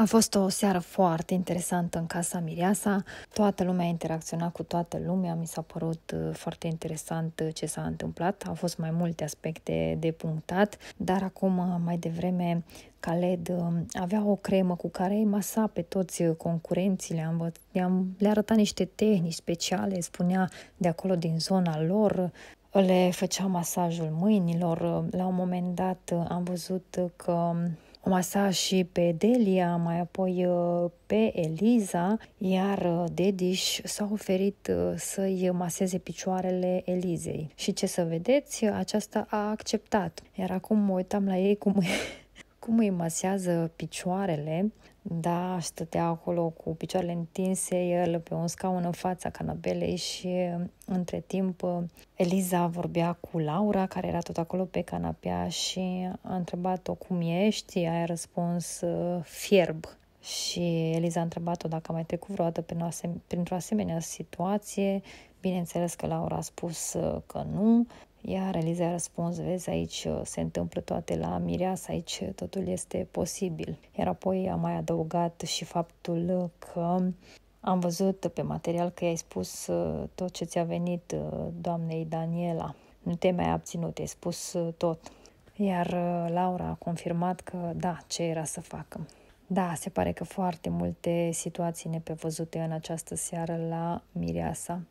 A fost o seară foarte interesantă în casa Mireasa. Toată lumea a interacționat cu toată lumea. Mi s-a părut uh, foarte interesant uh, ce s-a întâmplat. Au fost mai multe aspecte de punctat, dar acum, uh, mai devreme, Caled avea o cremă cu care îi masa pe toți concurenții, le-a, le-a arătat niște tehnici speciale, spunea de acolo din zona lor, le făcea masajul mâinilor. La un moment dat am văzut că um, masa și pe Delia, mai apoi uh, pe Eliza, iar uh, Dediș s-a oferit uh, să-i maseze picioarele Elizei. Și ce să vedeți, aceasta a acceptat. Iar acum mă uitam la ei cum cum îi masează picioarele, da, stătea acolo cu picioarele întinse, el pe un scaun în fața canapelei și mm, între timp Eliza vorbea cu Laura, care era tot acolo pe canapea și a întrebat-o cum ești, ea a răspuns fierb. Și Eliza a întrebat-o dacă a mai trecut vreodată printr-o asemenea situație. Bineînțeles că Laura a spus că nu iar realizarea răspuns, vezi, aici uh, se întâmplă toate la Mireas, aici uh, totul este posibil. Iar apoi am mai adăugat și faptul că am văzut pe material că i-ai spus uh, tot ce ți-a venit doamnei Daniela. Nu te mai abținut, ai spus tot. Iar Laura a confirmat că da, ce era să facă. Da, se pare că foarte multe situații nepevăzute în această seară la Mireasa.